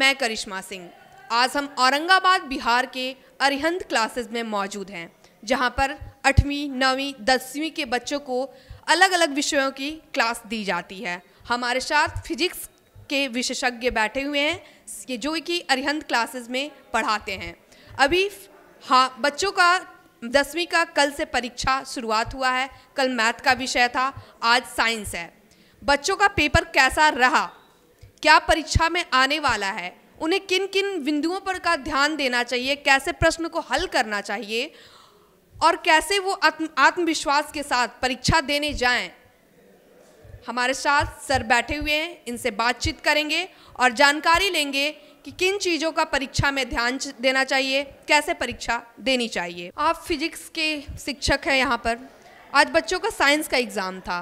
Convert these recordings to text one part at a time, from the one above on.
मैं करिश्मा सिंह आज हम औरंगाबाद बिहार के अरिहंत क्लासेस में मौजूद हैं जहां पर आठवीं नौवीं दसवीं के बच्चों को अलग अलग विषयों की क्लास दी जाती है हमारे साथ फिजिक्स के विशेषज्ञ बैठे हुए हैं जो कि अरिहंत क्लासेस में पढ़ाते हैं अभी हाँ बच्चों का दसवीं का कल से परीक्षा शुरुआत हुआ है कल मैथ का विषय था आज साइंस है बच्चों का पेपर कैसा रहा क्या परीक्षा में आने वाला है उन्हें किन किन बिंदुओं पर का ध्यान देना चाहिए कैसे प्रश्न को हल करना चाहिए और कैसे वो आत्म आत्मविश्वास के साथ परीक्षा देने जाएं हमारे साथ सर बैठे हुए हैं इनसे बातचीत करेंगे और जानकारी लेंगे कि किन चीज़ों का परीक्षा में ध्यान देना चाहिए कैसे परीक्षा देनी चाहिए आप फिजिक्स के शिक्षक हैं यहाँ पर आज बच्चों का साइंस का एग्ज़ाम था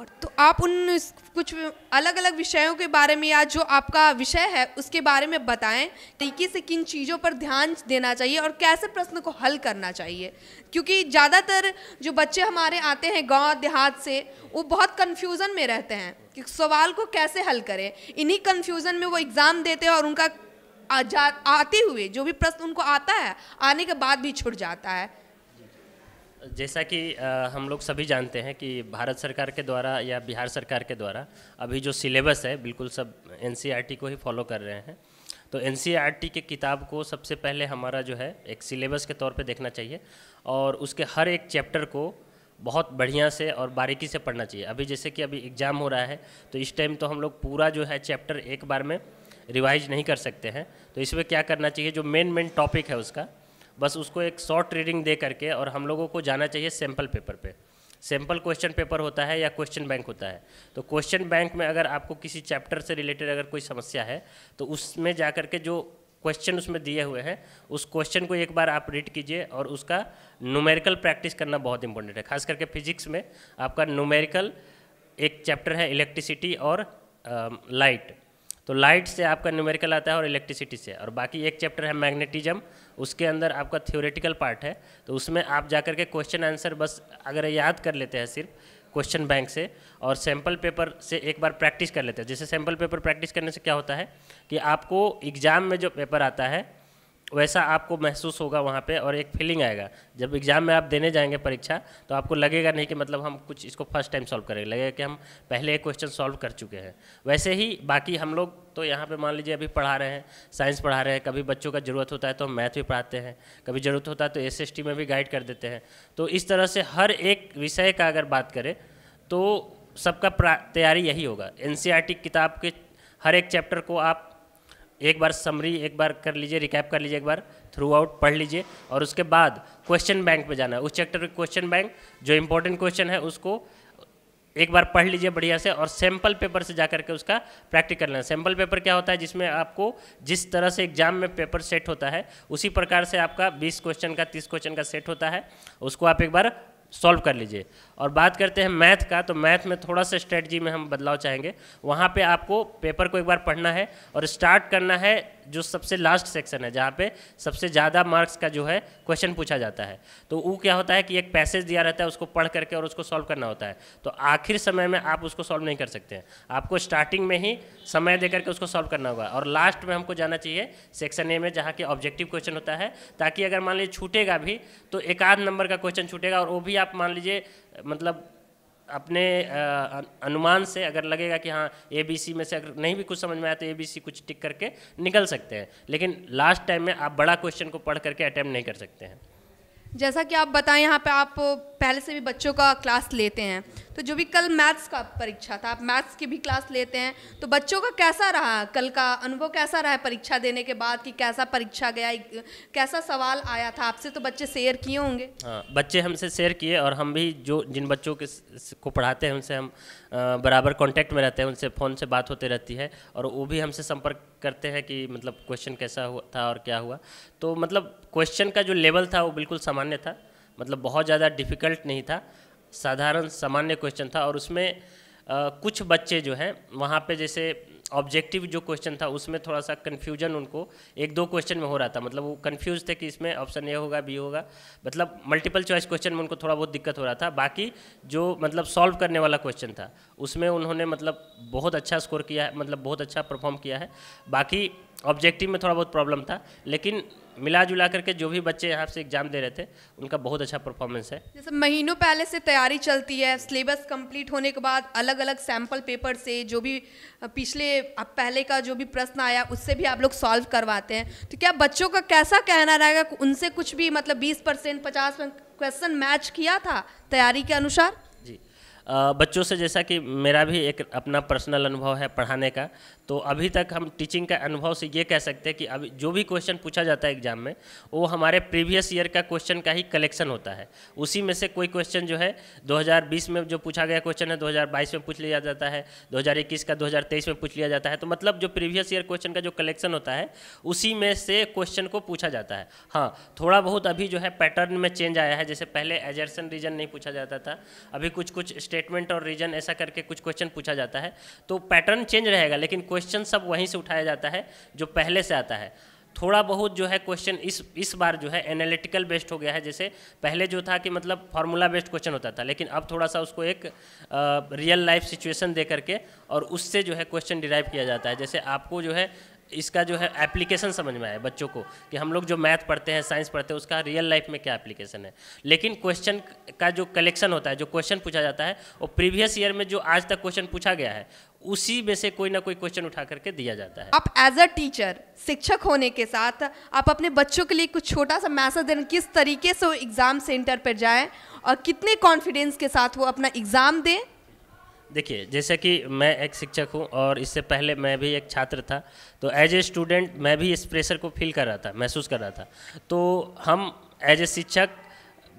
और तो आप उन कुछ अलग अलग विषयों के बारे में या जो आपका विषय है उसके बारे में बताएं तरीके से किन चीज़ों पर ध्यान देना चाहिए और कैसे प्रश्न को हल करना चाहिए क्योंकि ज़्यादातर जो बच्चे हमारे आते हैं गांव देहात से वो बहुत कन्फ्यूज़न में रहते हैं कि सवाल को कैसे हल करें इन्हीं कन्फ्यूज़न में वो एग्ज़ाम देते हैं और उनका आते हुए जो भी प्रश्न उनको आता है आने के बाद भी छुट जाता है जैसा कि हम लोग सभी जानते हैं कि भारत सरकार के द्वारा या बिहार सरकार के द्वारा अभी जो सिलेबस है बिल्कुल सब एन e को ही फॉलो कर रहे हैं तो एन e के किताब को सबसे पहले हमारा जो है एक सिलेबस के तौर पे देखना चाहिए और उसके हर एक चैप्टर को बहुत बढ़िया से और बारीकी से पढ़ना चाहिए अभी जैसे कि अभी एग्ज़ाम हो रहा है तो इस टाइम तो हम लोग पूरा जो है चैप्टर एक बार में रिवाइज नहीं कर सकते हैं तो इसमें क्या करना चाहिए जो मेन मेन टॉपिक है उसका बस उसको एक शॉर्ट रीडिंग दे करके और हम लोगों को जाना चाहिए सैम्पल पेपर पे सैम्पल क्वेश्चन पेपर होता है या क्वेश्चन बैंक होता है तो क्वेश्चन बैंक में अगर आपको किसी चैप्टर से रिलेटेड अगर कोई समस्या है तो उसमें जा करके जो क्वेश्चन उसमें दिए हुए हैं उस क्वेश्चन को एक बार आप रीड कीजिए और उसका न्यूमेरिकल प्रैक्टिस करना बहुत इंपॉर्टेंट है खास करके फिजिक्स में आपका न्यूमेरिकल एक चैप्टर है इलेक्ट्रिसिटी और लाइट तो लाइट से आपका न्यूमेरिकल आता है और इलेक्ट्रिसिटी से और बाकी एक चैप्टर है मैग्नेटिज्म उसके अंदर आपका थ्योरेटिकल पार्ट है तो उसमें आप जा के क्वेश्चन आंसर बस अगर याद कर लेते हैं सिर्फ क्वेश्चन बैंक से और सैम्पल पेपर से एक बार प्रैक्टिस कर लेते हैं जैसे सैम्पल पेपर प्रैक्टिस करने से क्या होता है कि आपको एग्ज़ाम में जो पेपर आता है वैसा आपको महसूस होगा वहाँ पे और एक फीलिंग आएगा जब एग्ज़ाम में आप देने जाएंगे परीक्षा तो आपको लगेगा नहीं कि मतलब हम कुछ इसको फर्स्ट टाइम सॉल्व करेंगे लगेगा कि हम पहले एक क्वेश्चन सॉल्व कर चुके हैं वैसे ही बाकी हम लोग तो यहाँ पे मान लीजिए अभी पढ़ा रहे हैं साइंस पढ़ा रहे हैं कभी बच्चों का ज़रूरत होता है तो हम मैथ भी पढ़ाते हैं कभी ज़रूरत होता है तो एस में भी गाइड कर देते हैं तो इस तरह से हर एक विषय का अगर बात करें तो सबका तैयारी यही होगा एन e किताब के हर एक चैप्टर को आप एक बार समरी एक बार कर लीजिए रिकैप कर लीजिए एक बार थ्रू आउट पढ़ लीजिए और उसके बाद क्वेश्चन बैंक पे जाना है उस चैप्टर के क्वेश्चन बैंक जो इंपॉर्टेंट क्वेश्चन है उसको एक बार पढ़ लीजिए बढ़िया से और सैम्पल पेपर से जा करके उसका प्रैक्टिकल लेना सैम्पल पेपर क्या होता है जिसमें आपको जिस तरह से एग्जाम में पेपर सेट होता है उसी प्रकार से आपका 20 क्वेश्चन का 30 क्वेश्चन का सेट होता है उसको आप एक बार सॉल्व कर लीजिए और बात करते हैं मैथ का तो मैथ में थोड़ा सा स्ट्रेटजी में हम बदलाव चाहेंगे वहाँ पे आपको पेपर को एक बार पढ़ना है और स्टार्ट करना है जो सबसे लास्ट सेक्शन है जहाँ पे सबसे ज़्यादा मार्क्स का जो है क्वेश्चन पूछा जाता है तो वो क्या होता है कि एक पैसेज दिया रहता है उसको पढ़ करके और उसको सॉल्व करना होता है तो आखिर समय में आप उसको सॉल्व नहीं कर सकते हैं आपको स्टार्टिंग में ही समय दे करके उसको सॉल्व करना होगा और लास्ट में हमको जाना चाहिए सेक्शन ए में जहाँ के ऑब्जेक्टिव क्वेश्चन होता है ताकि अगर मान लीजिए छूटेगा भी तो एक आध नंबर का क्वेश्चन छूटेगा और वो भी आप मान लीजिए मतलब अपने अनुमान से अगर लगेगा कि हाँ ए बी सी में से अगर नहीं भी कुछ समझ में आया तो ए बी सी कुछ टिक करके निकल सकते हैं लेकिन लास्ट टाइम में आप बड़ा क्वेश्चन को पढ़ करके अटैम्प्ट नहीं कर सकते हैं जैसा कि आप बताएं यहाँ पे आप पहले से भी बच्चों का क्लास लेते हैं तो जो भी कल मैथ्स का परीक्षा था आप मैथ्स की भी क्लास लेते हैं तो बच्चों का कैसा रहा कल का अनुभव कैसा रहा परीक्षा देने के बाद कि कैसा परीक्षा गया कैसा सवाल आया था आपसे तो बच्चे शेयर किए होंगे हाँ बच्चे हमसे शेयर किए और हम भी जो जिन बच्चों के को पढ़ाते हैं उनसे हम बराबर कॉन्टैक्ट में रहते हैं उनसे फ़ोन से बात होते रहती है और वो भी हमसे संपर्क करते हैं कि मतलब क्वेश्चन कैसा हुआ था और क्या हुआ तो मतलब क्वेश्चन का जो लेवल था वो बिल्कुल सामान्य था मतलब बहुत ज़्यादा डिफ़िकल्ट नहीं था साधारण सामान्य क्वेश्चन था और उसमें आ, कुछ बच्चे जो हैं वहाँ पे जैसे ऑब्जेक्टिव जो क्वेश्चन था उसमें थोड़ा सा कन्फ्यूजन उनको एक दो क्वेश्चन में हो रहा था मतलब वो कन्फ्यूज थे कि इसमें ऑप्शन ए होगा बी होगा मतलब मल्टीपल चॉइस क्वेश्चन में उनको थोड़ा बहुत दिक्कत हो रहा था बाकी जो मतलब सॉल्व करने वाला क्वेश्चन था उसमें उन्होंने मतलब बहुत अच्छा स्कोर किया है मतलब बहुत अच्छा परफॉर्म किया है बाकी ऑब्जेक्टिव में थोड़ा बहुत प्रॉब्लम था लेकिन मिला जुला करके जो भी बच्चे यहाँ से एग्जाम दे रहे थे उनका बहुत अच्छा परफॉर्मेंस है जैसे महीनों पहले से तैयारी चलती है सिलेबस कंप्लीट होने के बाद अलग अलग सैम्पल पेपर से जो भी पिछले अब पहले का जो भी प्रश्न आया उससे भी आप लोग सॉल्व करवाते हैं तो क्या बच्चों का कैसा कहना रहेगा उनसे कुछ भी मतलब बीस परसेंट पचास क्वेश्चन मैच किया था तैयारी के अनुसार बच्चों से जैसा कि मेरा भी एक अपना पर्सनल अनुभव है पढ़ाने का तो अभी तक हम टीचिंग का अनुभव से ये कह सकते हैं कि अभी जो भी क्वेश्चन पूछा जाता है एग्जाम में वो हमारे प्रीवियस ईयर का क्वेश्चन का ही कलेक्शन होता है उसी में से कोई क्वेश्चन जो है 2020 में जो पूछा गया क्वेश्चन है 2022 में पूछ लिया जाता है 2021 का 2023 में पूछ लिया जाता है तो मतलब जो प्रीवियस ईयर क्वेश्चन का जो कलेक्शन होता है उसी में से क्वेश्चन को पूछा जाता है हाँ थोड़ा बहुत अभी जो है पैटर्न में चेंज आया है जैसे पहले एजर्सन रीजन नहीं पूछा जाता था अभी कुछ कुछ स्टेट स्टेटमेंट और रीजन ऐसा करके कुछ क्वेश्चन पूछा जाता है तो पैटर्न चेंज रहेगा लेकिन क्वेश्चन सब वहीं से उठाया जाता है जो पहले से आता है थोड़ा बहुत जो है क्वेश्चन इस इस बार जो है एनालिटिकल बेस्ड हो गया है जैसे पहले जो था कि मतलब फार्मूला बेस्ड क्वेश्चन होता था लेकिन अब थोड़ा सा उसको एक रियल लाइफ सिचुएशन दे करके और उससे जो है क्वेश्चन डिराइव किया जाता है जैसे आपको जो है इसका जो है एप्लीकेशन समझ में आए बच्चों को कि हम लोग जो मैथ पढ़ते हैं साइंस पढ़ते हैं उसका रियल लाइफ में क्या एप्लीकेशन है लेकिन क्वेश्चन का जो कलेक्शन होता है जो क्वेश्चन पूछा जाता है वो प्रीवियस ईयर में जो आज तक क्वेश्चन पूछा गया है उसी में से कोई ना कोई क्वेश्चन उठा करके दिया जाता है आप एज अ टीचर शिक्षक होने के साथ आप अपने बच्चों के लिए कुछ छोटा सा मैसेज देना किस तरीके से वो एग्ज़ाम सेंटर पर जाए और कितने कॉन्फिडेंस के साथ वो अपना एग्ज़ाम दें देखिए जैसे कि मैं एक शिक्षक हूँ और इससे पहले मैं भी एक छात्र था तो एज ए स्टूडेंट मैं भी इस प्रेशर को फील कर रहा था महसूस कर रहा था तो हम एज ए शिक्षक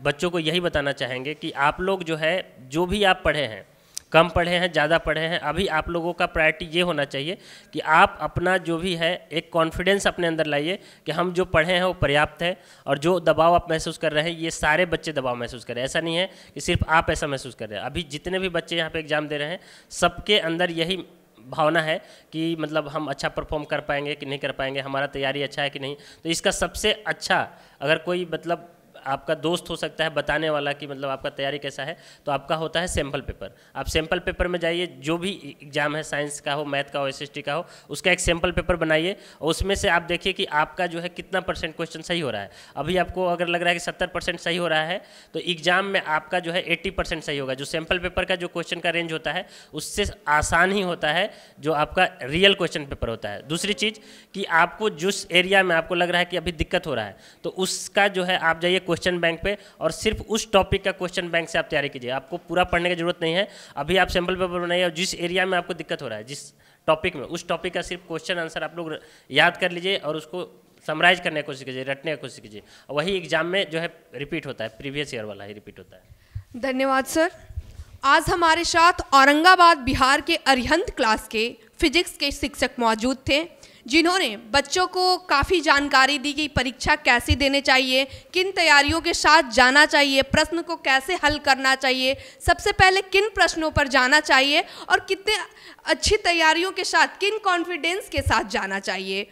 बच्चों को यही बताना चाहेंगे कि आप लोग जो है जो भी आप पढ़े हैं कम पढ़े हैं ज़्यादा पढ़े हैं अभी आप लोगों का प्रायोरिटी ये होना चाहिए कि आप अपना जो भी है एक कॉन्फिडेंस अपने अंदर लाइए कि हम जो पढ़े हैं वो पर्याप्त है और जो दबाव आप महसूस कर रहे हैं ये सारे बच्चे दबाव महसूस कर रहे हैं ऐसा नहीं है कि सिर्फ आप ऐसा महसूस कर रहे हैं अभी जितने भी बच्चे यहाँ पर एग्ज़ाम दे रहे हैं सबके अंदर यही भावना है कि मतलब हम अच्छा परफॉर्म कर पाएंगे कि नहीं कर पाएंगे हमारा तैयारी अच्छा है कि नहीं तो इसका सबसे अच्छा अगर कोई मतलब आपका दोस्त हो सकता है बताने वाला कि मतलब आपका तैयारी कैसा है तो आपका होता है सैम्पल पेपर आप सैम्पल पेपर में जाइए जो भी एग्जाम है साइंस का हो मैथ का हो एस का हो उसका एक सैम्पल पेपर बनाइए और उसमें से आप देखिए कि आपका जो है कितना परसेंट क्वेश्चन सही हो रहा है अभी आपको अगर लग रहा है कि सत्तर सही हो रहा है तो एग्जाम में आपका जो है एट्टी सही होगा जो सैम्पल पेपर का जो क्वेश्चन का रेंज होता है उससे आसान ही होता है जो आपका रियल क्वेश्चन पेपर होता है दूसरी चीज़ कि आपको जिस एरिया में आपको लग रहा है कि अभी दिक्कत हो रहा है तो उसका जो है आप जाइए क्वेश्चन बैंक पे और सिर्फ उस टॉपिक का क्वेश्चन बैंक से आप तैयारी कीजिए आपको पूरा पढ़ने की जरूरत नहीं है अभी आप सैम्पल पेपर बनाइए और जिस एरिया में आपको दिक्कत हो रहा है जिस टॉपिक में उस टॉपिक का सिर्फ क्वेश्चन आंसर आप लोग याद कर लीजिए और उसको समराइज करने की कोशिश कीजिए रटने की कोशिश कीजिए वही एग्जाम में जो है रिपीट होता है प्रीवियस ईयर वाला ही रिपीट होता है धन्यवाद सर आज हमारे साथ औरंगाबाद बिहार के अरिहंत क्लास के फिजिक्स के शिक्षक मौजूद थे जिन्होंने बच्चों को काफ़ी जानकारी दी कि परीक्षा कैसे देने चाहिए किन तैयारियों के साथ जाना चाहिए प्रश्न को कैसे हल करना चाहिए सबसे पहले किन प्रश्नों पर जाना चाहिए और कितने अच्छी तैयारियों के साथ किन कॉन्फिडेंस के साथ जाना चाहिए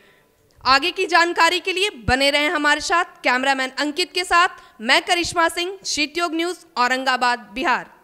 आगे की जानकारी के लिए बने रहें हमारे साथ कैमरामैन अंकित के साथ मैं करिश्मा सिंह शीतयोग न्यूज़ औरंगाबाद बिहार